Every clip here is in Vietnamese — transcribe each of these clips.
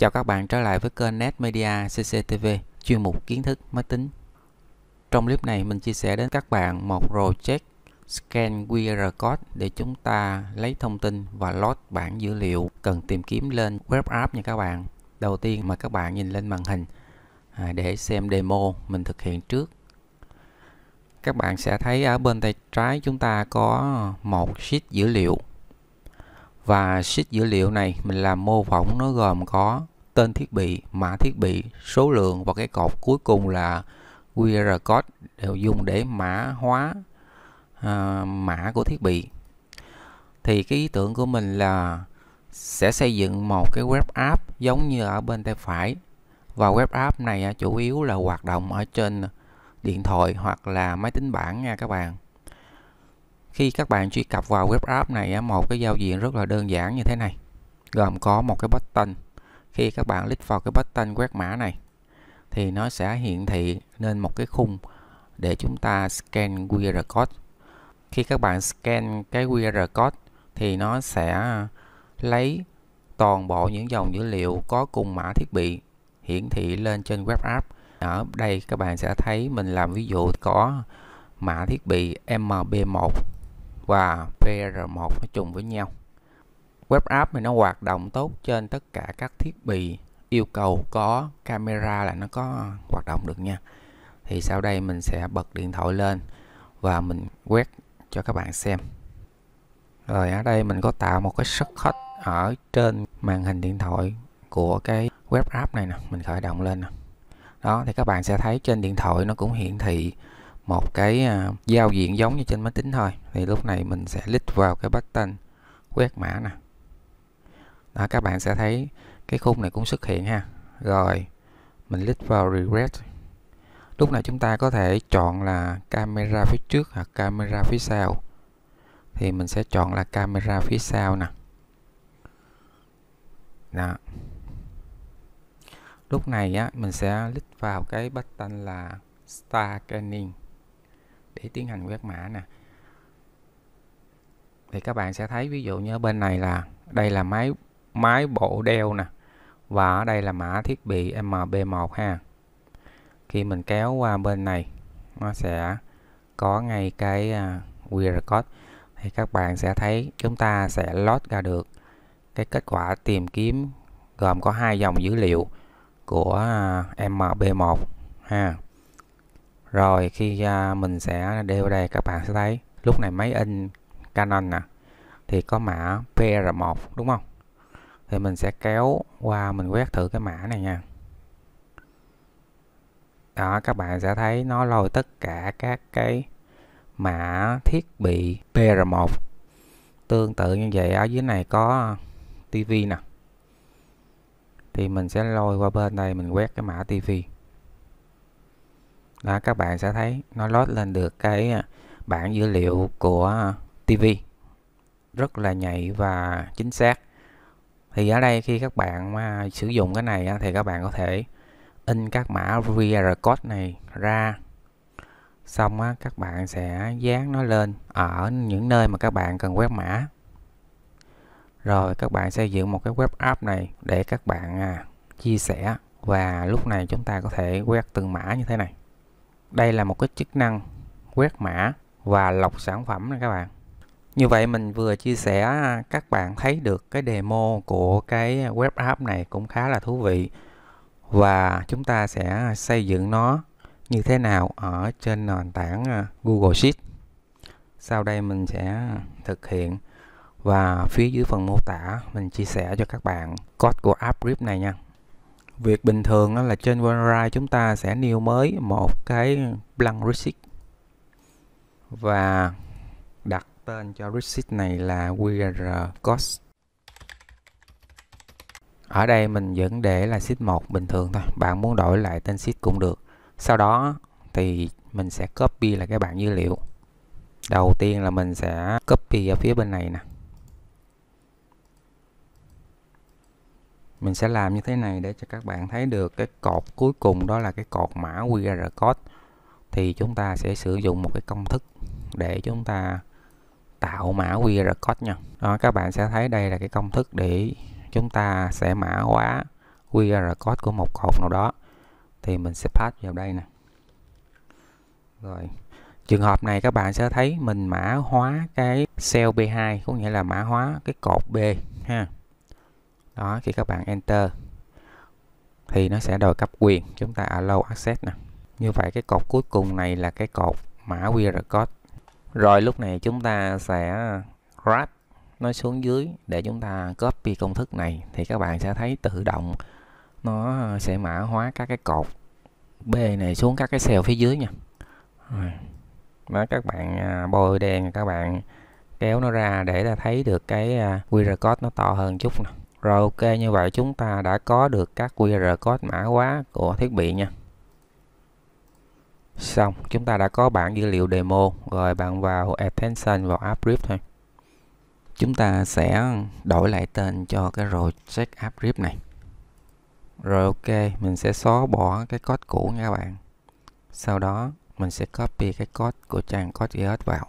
Chào các bạn trở lại với kênh Net Media CCTV, chuyên mục kiến thức máy tính. Trong clip này mình chia sẻ đến các bạn một project scan QR code để chúng ta lấy thông tin và load bản dữ liệu cần tìm kiếm lên web app nha các bạn. Đầu tiên mà các bạn nhìn lên màn hình à, để xem demo mình thực hiện trước. Các bạn sẽ thấy ở bên tay trái chúng ta có một sheet dữ liệu và sheet dữ liệu này mình làm mô phỏng nó gồm có tên thiết bị, mã thiết bị, số lượng và cái cột cuối cùng là QR code đều dùng để mã hóa à, mã của thiết bị. Thì cái ý tưởng của mình là sẽ xây dựng một cái web app giống như ở bên tay phải và web app này à, chủ yếu là hoạt động ở trên điện thoại hoặc là máy tính bảng nha các bạn khi các bạn truy cập vào web app này một cái giao diện rất là đơn giản như thế này gồm có một cái button khi các bạn click vào cái button quét mã này thì nó sẽ hiển thị lên một cái khung để chúng ta scan QR code khi các bạn scan cái QR code thì nó sẽ lấy toàn bộ những dòng dữ liệu có cùng mã thiết bị hiển thị lên trên web app ở đây các bạn sẽ thấy mình làm ví dụ có mã thiết bị MB1 và PR1 nó trùng với nhau. Web app thì nó hoạt động tốt trên tất cả các thiết bị yêu cầu có camera là nó có hoạt động được nha. Thì sau đây mình sẽ bật điện thoại lên và mình quét cho các bạn xem. Rồi ở đây mình có tạo một cái shortcut ở trên màn hình điện thoại của cái web app này nè, mình khởi động lên nè. Đó thì các bạn sẽ thấy trên điện thoại nó cũng hiển thị một cái à, giao diện giống như trên máy tính thôi thì lúc này mình sẽ click vào cái button quét mã nè đó các bạn sẽ thấy cái khung này cũng xuất hiện ha rồi mình click vào regret lúc này chúng ta có thể chọn là camera phía trước hoặc camera phía sau thì mình sẽ chọn là camera phía sau nè đó lúc này á mình sẽ click vào cái button là star scanning để tiến hành quét mã nè thì các bạn sẽ thấy ví dụ như ở bên này là đây là máy máy bộ đeo nè và ở đây là mã thiết bị MB1 ha khi mình kéo qua bên này nó sẽ có ngay cái à, QR code thì các bạn sẽ thấy chúng ta sẽ load ra được cái kết quả tìm kiếm gồm có hai dòng dữ liệu của à, MB1 ha rồi khi à, mình sẽ đeo đây các bạn sẽ thấy lúc này máy in Canon nè thì có mã PR1 đúng không thì mình sẽ kéo qua mình quét thử cái mã này nha đó các bạn sẽ thấy nó lôi tất cả các cái mã thiết bị PR1 tương tự như vậy ở dưới này có TV nè thì mình sẽ lôi qua bên đây mình quét cái mã TV đó các bạn sẽ thấy nó load lên được cái à, bảng dữ liệu của TV rất là nhạy và chính xác thì ở đây khi các bạn mà sử dụng cái này thì các bạn có thể in các mã QR code này ra xong á, các bạn sẽ dán nó lên ở những nơi mà các bạn cần quét mã rồi các bạn xây dựng một cái web app này để các bạn à, chia sẻ và lúc này chúng ta có thể quét từng mã như thế này đây là một cái chức năng quét mã và lọc sản phẩm này các bạn như vậy mình vừa chia sẻ à, các bạn thấy được cái demo của cái web app này cũng khá là thú vị và chúng ta sẽ xây dựng nó như thế nào ở trên nền tảng à, Google Sheet. Sau đây mình sẽ thực hiện và phía dưới phần mô tả mình chia sẻ cho các bạn code của app Grip này nha việc bình thường là trên OneDrive chúng ta sẽ new mới một cái blank receipt và đặt tên cho receipt này là QR Cost. ở đây mình vẫn để là sheet 1 bình thường thôi bạn muốn đổi lại tên sheet cũng được sau đó thì mình sẽ copy lại cái bảng dữ liệu đầu tiên là mình sẽ copy ở phía bên này nè mình sẽ làm như thế này để cho các bạn thấy được cái cột cuối cùng đó là cái cột mã QR code thì chúng ta sẽ sử dụng một cái công thức để chúng ta tạo mã QR code nha đó, các bạn sẽ thấy đây là cái công thức để chúng ta sẽ mã hóa QR code của một cột nào đó thì mình sẽ pass vào đây nè rồi trường hợp này các bạn sẽ thấy mình mã hóa cái cell B2 có nghĩa là mã hóa cái cột B ha đó khi các bạn enter thì nó sẽ đòi cấp quyền chúng ta allow access nè như vậy cái cột cuối cùng này là cái cột mã QR code rồi lúc này chúng ta sẽ grab nó xuống dưới để chúng ta copy công thức này thì các bạn sẽ thấy tự động nó sẽ mã hóa các cái cột B này xuống các cái cell phía dưới nha đó các bạn à, bôi đen các bạn kéo nó ra để ta thấy được cái à, QR code nó to hơn chút nè rồi ok như vậy chúng ta đã có được các QR code mã hóa của thiết bị nha. Xong, chúng ta đã có bản dữ liệu demo, rồi bạn vào Attention vào app thôi. Chúng ta sẽ đổi lại tên cho cái Project app Rip này. Rồi ok, mình sẽ xóa bỏ cái code cũ nha các bạn. Sau đó mình sẽ copy cái code của trang code.js vào.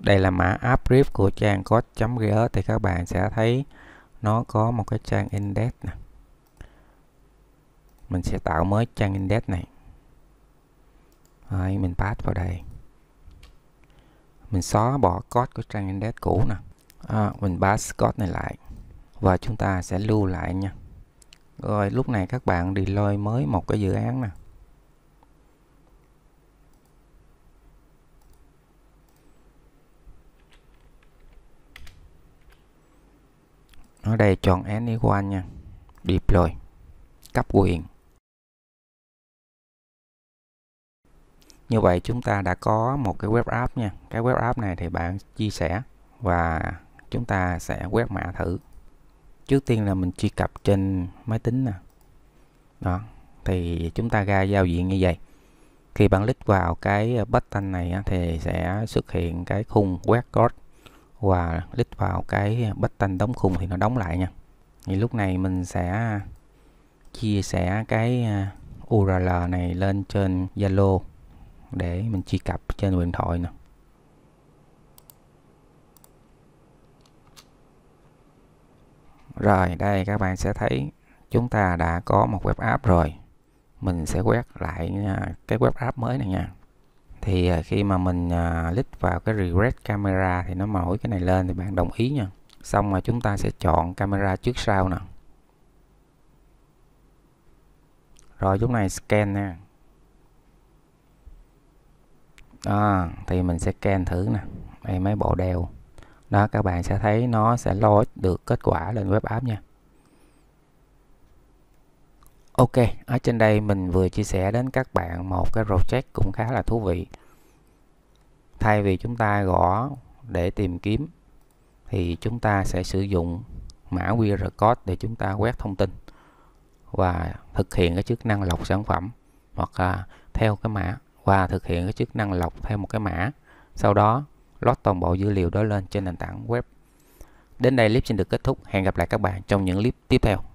Đây là mã app của trang code.js thì các bạn sẽ thấy nó có một cái trang index này. mình sẽ tạo mới trang index này Đấy, mình pass vào đây mình xóa bỏ code của trang index cũ nè à, mình pass code này lại và chúng ta sẽ lưu lại nha rồi lúc này các bạn đi deploy mới một cái dự án nè ở đây chọn anyone nha deploy cấp quyền như vậy chúng ta đã có một cái web app nha cái web app này thì bạn chia sẻ và chúng ta sẽ quét mã thử trước tiên là mình truy cập trên máy tính nè đó thì chúng ta ra giao diện như vậy khi bạn click vào cái button này thì sẽ xuất hiện cái khung quét code và lít vào cái bách tanh đóng khung thì nó đóng lại nha thì lúc này mình sẽ chia sẻ cái à, URL này lên trên Zalo để mình truy cập trên điện thoại nè Rồi đây các bạn sẽ thấy chúng ta đã có một web app rồi. Mình sẽ quét lại à, cái web app mới này nha thì à, khi mà mình click à, vào cái regret camera thì nó nổi cái này lên thì bạn đồng ý nha xong mà chúng ta sẽ chọn camera trước sau nè rồi lúc này scan nè à, thì mình sẽ scan thử nè đây mấy bộ đeo đó các bạn sẽ thấy nó sẽ load được kết quả lên web app nha Ok, ở trên đây mình vừa chia sẻ đến các bạn một cái project cũng khá là thú vị. Thay vì chúng ta gõ để tìm kiếm thì chúng ta sẽ sử dụng mã QR code để chúng ta quét thông tin và thực hiện cái chức năng lọc sản phẩm hoặc à, theo cái mã và thực hiện cái chức năng lọc theo một cái mã. Sau đó load toàn bộ dữ liệu đó lên trên nền tảng web. Đến đây clip xin được kết thúc. Hẹn gặp lại các bạn trong những clip tiếp theo.